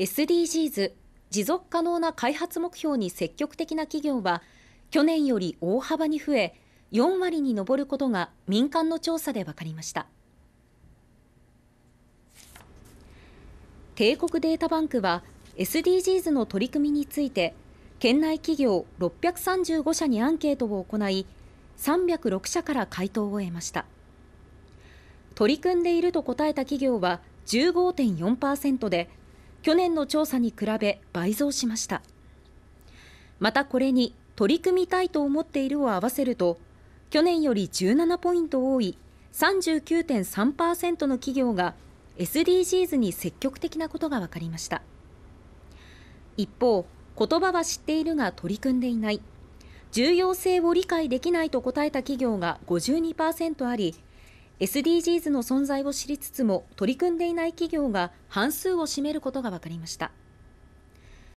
SDGs 持続可能な開発目標に積極的な企業は去年より大幅に増え4割に上ることが民間の調査で分かりました帝国データバンクは SDGs の取り組みについて県内企業635社にアンケートを行い306社から回答を得ました取り組んでいると答えた企業は15.4%で去年の調査に比べ倍増しましたまたこれに取り組みたいと思っているを合わせると去年より17ポイント多い39.3%の企業が SDGs に積極的なことが分かりました一方言葉は知っているが取り組んでいない重要性を理解できないと答えた企業が52%あり SDGs の存在を知りつつも取り組んでいない企業が半数を占めることが分かりました。